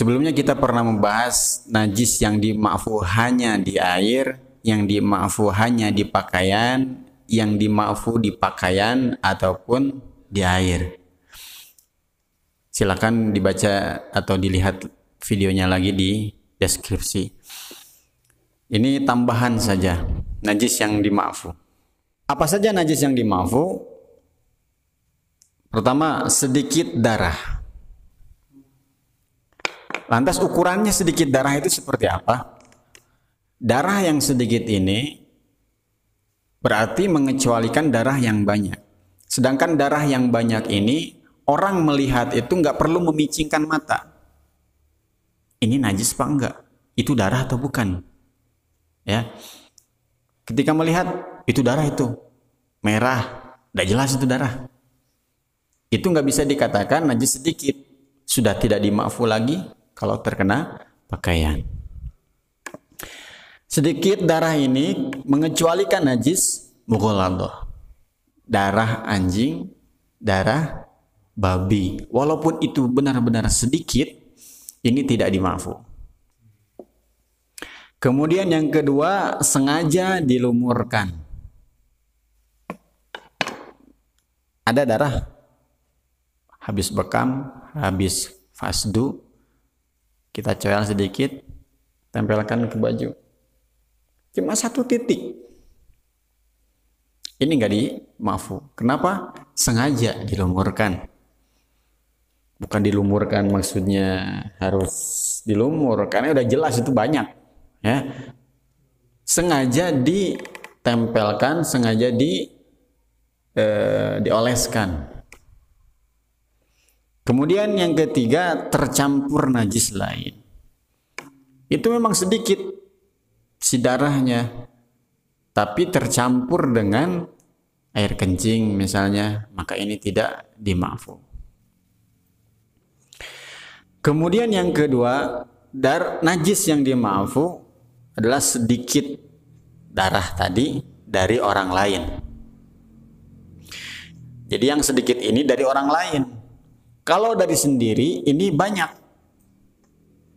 Sebelumnya kita pernah membahas najis yang dimakfu hanya di air, yang dimakfu hanya di pakaian, yang dimakfu di pakaian ataupun di air. Silakan dibaca atau dilihat videonya lagi di deskripsi. Ini tambahan saja najis yang dimakfu. Apa saja najis yang dimakfu? Pertama, sedikit darah Lantas ukurannya sedikit darah itu seperti apa? Darah yang sedikit ini berarti mengecualikan darah yang banyak. Sedangkan darah yang banyak ini orang melihat itu nggak perlu memicingkan mata. Ini najis apa enggak? Itu darah atau bukan? Ya. Ketika melihat itu darah itu merah, tidak jelas itu darah. Itu nggak bisa dikatakan najis sedikit. Sudah tidak dimakfu lagi, kalau terkena pakaian. Sedikit darah ini mengecualikan najis mughalladhah. Darah anjing, darah babi. Walaupun itu benar-benar sedikit, ini tidak dimaafkan. Kemudian yang kedua, sengaja dilumurkan. Ada darah habis bekam, habis fasdu, kita coel sedikit tempelkan ke baju cuma satu titik ini nggak mafu kenapa sengaja dilumurkan bukan dilumurkan maksudnya harus dilumur karena udah jelas itu banyak ya sengaja ditempelkan sengaja di e, dioleskan Kemudian yang ketiga tercampur najis lain. Itu memang sedikit si darahnya tapi tercampur dengan air kencing misalnya, maka ini tidak dimafu. Kemudian yang kedua, dar najis yang dimafu adalah sedikit darah tadi dari orang lain. Jadi yang sedikit ini dari orang lain kalau dari sendiri ini banyak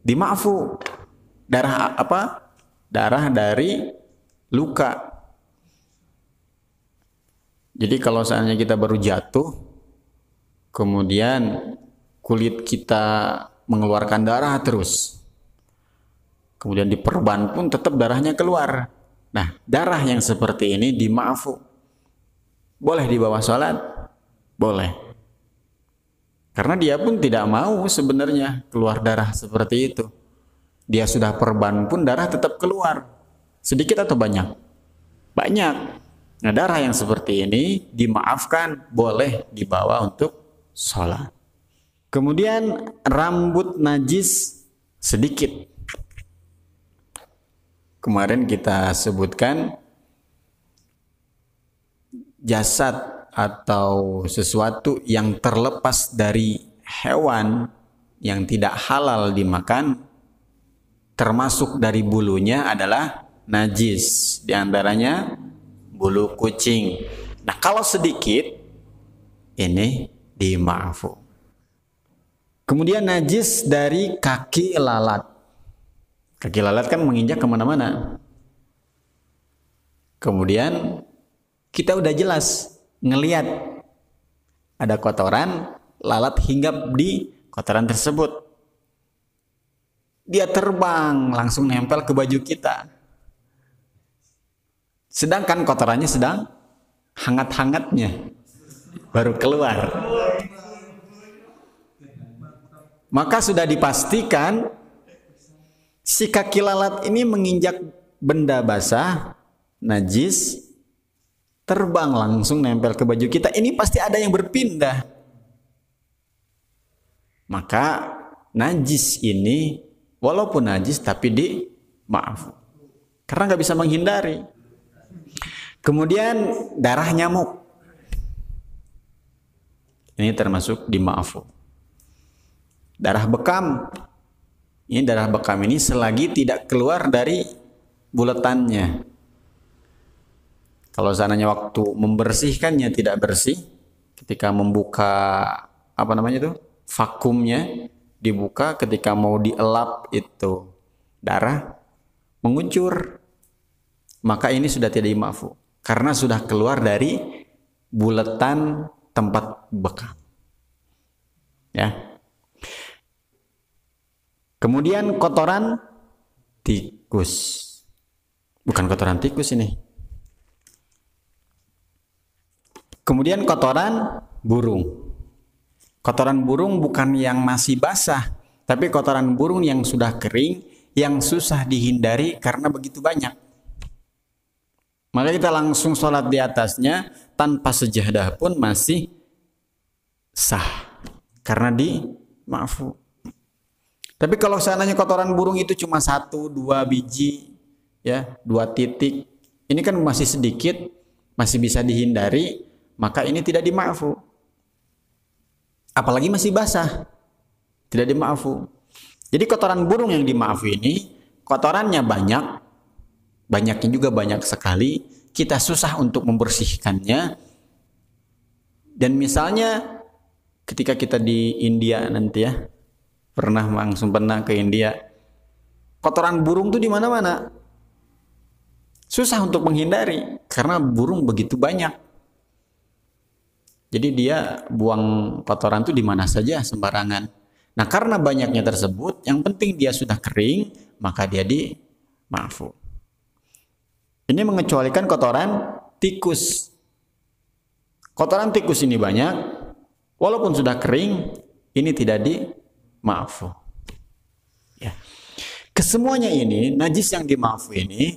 dimafu darah apa? Darah dari luka. Jadi kalau seandainya kita baru jatuh, kemudian kulit kita mengeluarkan darah terus. Kemudian diperban pun tetap darahnya keluar. Nah, darah yang seperti ini dimaafu. Boleh dibawa sholat? Boleh. Karena dia pun tidak mau sebenarnya keluar darah seperti itu. Dia sudah perban pun darah tetap keluar. Sedikit atau banyak? Banyak. Nah darah yang seperti ini dimaafkan boleh dibawa untuk sholat. Kemudian rambut najis sedikit. Kemarin kita sebutkan jasad atau sesuatu yang terlepas dari hewan yang tidak halal dimakan termasuk dari bulunya adalah najis diantaranya bulu kucing. Nah, kalau sedikit ini dimaafu. Kemudian najis dari kaki lalat. Kaki lalat kan menginjak kemana-mana. Kemudian kita udah jelas ngeliat ada kotoran, lalat hinggap di kotoran tersebut. Dia terbang langsung nempel ke baju kita. Sedangkan kotorannya sedang hangat-hangatnya baru keluar. Maka sudah dipastikan si kaki lalat ini menginjak benda basah, najis, terbang langsung nempel ke baju kita ini pasti ada yang berpindah maka najis ini walaupun najis tapi di maaf karena nggak bisa menghindari kemudian darah nyamuk ini termasuk di maaf. darah bekam ini darah bekam ini selagi tidak keluar dari buletannya kalau sananya waktu membersihkannya tidak bersih, ketika membuka apa namanya itu vakumnya dibuka ketika mau dielap itu darah menguncur maka ini sudah tidak dimafu karena sudah keluar dari buletan tempat bekam ya kemudian kotoran tikus bukan kotoran tikus ini Kemudian kotoran burung. Kotoran burung bukan yang masih basah, tapi kotoran burung yang sudah kering yang susah dihindari karena begitu banyak. Maka kita langsung sholat di atasnya tanpa sejadah pun masih sah karena di maafu. Tapi kalau seandainya kotoran burung itu cuma satu, dua biji, ya, dua titik, ini kan masih sedikit, masih bisa dihindari, maka ini tidak dimaafu. Apalagi masih basah, tidak dimaafu. Jadi kotoran burung yang dimaafu ini kotorannya banyak, banyaknya juga banyak sekali. Kita susah untuk membersihkannya. Dan misalnya ketika kita di India nanti ya, pernah langsung pernah ke India, kotoran burung tuh di mana-mana. Susah untuk menghindari karena burung begitu banyak jadi dia buang kotoran itu di mana saja sembarangan. Nah karena banyaknya tersebut, yang penting dia sudah kering, maka dia di maafu. Ini mengecualikan kotoran tikus. Kotoran tikus ini banyak, walaupun sudah kering, ini tidak di maafu. Ya. Kesemuanya ini, najis yang di maafu ini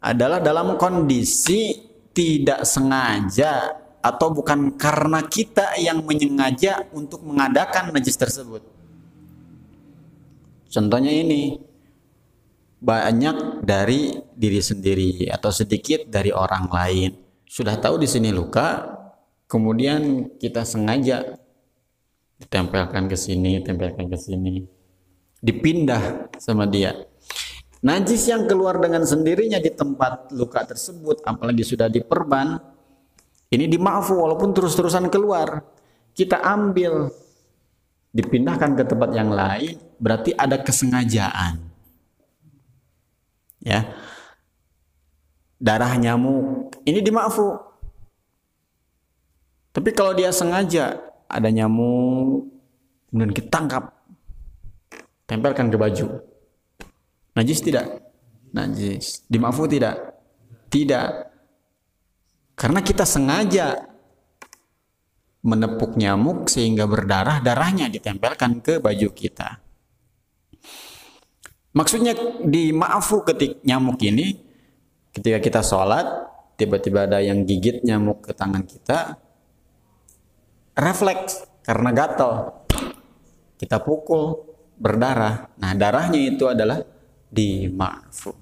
adalah dalam kondisi tidak sengaja atau bukan karena kita yang menyengaja untuk mengadakan najis tersebut. Contohnya ini banyak dari diri sendiri atau sedikit dari orang lain. Sudah tahu di sini luka, kemudian kita sengaja ditempelkan ke sini, tempelkan ke sini. Dipindah sama dia. Najis yang keluar dengan sendirinya di tempat luka tersebut apalagi sudah diperban ini dimaafu walaupun terus-terusan keluar. Kita ambil dipindahkan ke tempat yang lain berarti ada kesengajaan. Ya. Darah nyamuk ini dimaafu. Tapi kalau dia sengaja ada nyamuk kemudian kita tangkap tempelkan ke baju. Najis tidak? Najis. Dimaafu tidak? Tidak karena kita sengaja menepuk nyamuk sehingga berdarah, darahnya ditempelkan ke baju kita. Maksudnya di maafu ketik nyamuk ini, ketika kita sholat, tiba-tiba ada yang gigit nyamuk ke tangan kita, refleks karena gatal, kita pukul, berdarah. Nah darahnya itu adalah di maafu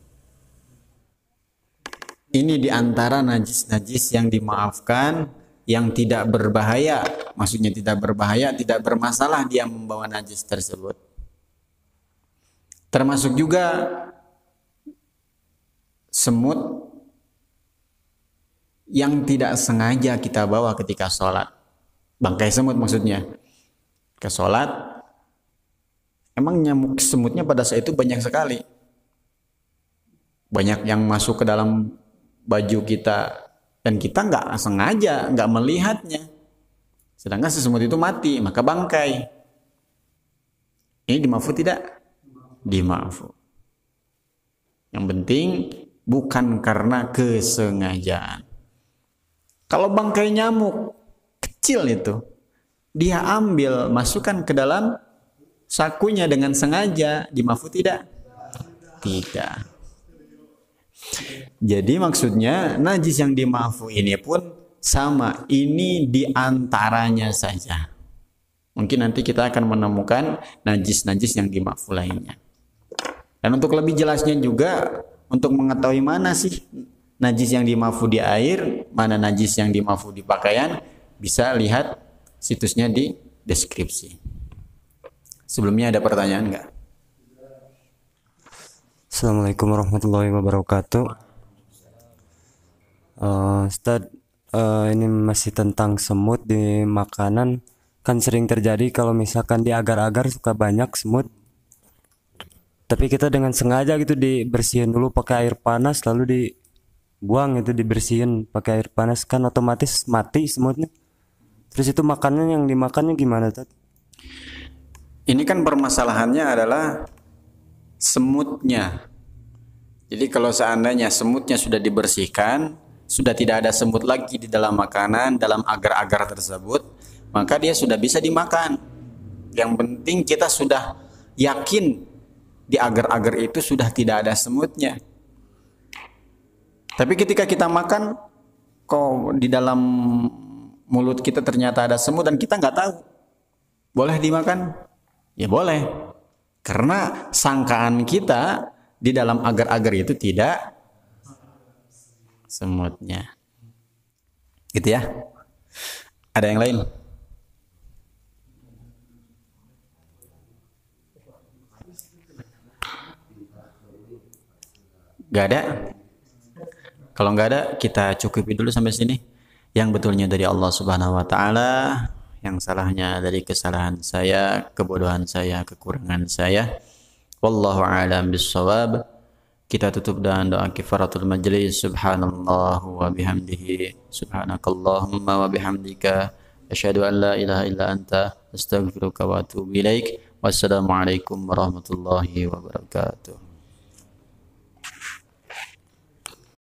ini diantara najis-najis yang dimaafkan yang tidak berbahaya maksudnya tidak berbahaya tidak bermasalah dia membawa najis tersebut termasuk juga semut yang tidak sengaja kita bawa ketika sholat bangkai semut maksudnya ke sholat emang nyamuk semutnya pada saat itu banyak sekali banyak yang masuk ke dalam baju kita dan kita nggak sengaja nggak melihatnya sedangkan sesemut itu mati maka bangkai ini dimafu tidak dimafu yang penting bukan karena kesengajaan kalau bangkai nyamuk kecil itu dia ambil masukkan ke dalam sakunya dengan sengaja dimafu tidak tidak jadi maksudnya najis yang dimafu ini pun sama, ini diantaranya saja. Mungkin nanti kita akan menemukan najis-najis yang dimafu lainnya. Dan untuk lebih jelasnya juga untuk mengetahui mana sih najis yang dimafu di air, mana najis yang dimafu di pakaian, bisa lihat situsnya di deskripsi. Sebelumnya ada pertanyaan enggak? Assalamualaikum warahmatullahi wabarakatuh. Uh, eh, Ustaz, uh, eh, ini masih tentang semut di makanan. Kan sering terjadi kalau misalkan di agar-agar suka banyak semut. Tapi kita dengan sengaja gitu dibersihin dulu pakai air panas lalu dibuang itu dibersihin pakai air panas kan otomatis mati semutnya. Terus itu makanan yang dimakannya gimana, Tad? Ini kan permasalahannya adalah semutnya. Jadi kalau seandainya semutnya sudah dibersihkan, sudah tidak ada semut lagi di dalam makanan, dalam agar-agar tersebut, maka dia sudah bisa dimakan. Yang penting kita sudah yakin di agar-agar itu sudah tidak ada semutnya. Tapi ketika kita makan, kok di dalam mulut kita ternyata ada semut dan kita nggak tahu, boleh dimakan? Ya boleh. Karena sangkaan kita di dalam agar-agar itu tidak semutnya. Gitu ya. Ada yang lain? Gak ada? Kalau gak ada, kita cukupi dulu sampai sini. Yang betulnya dari Allah Subhanahu wa taala yang salahnya dari kesalahan saya, kebodohan saya, kekurangan saya. Wallahu a'lam bissawab. Kita tutup dengan doa kifaratul majlis. Subhanallah wa bihamdihi. Subhanakallahumma wa bihamdika. Asyhadu an la ilaha illa anta astaghfiruka wa atubu ilaik. Wassalamualaikum warahmatullahi wabarakatuh.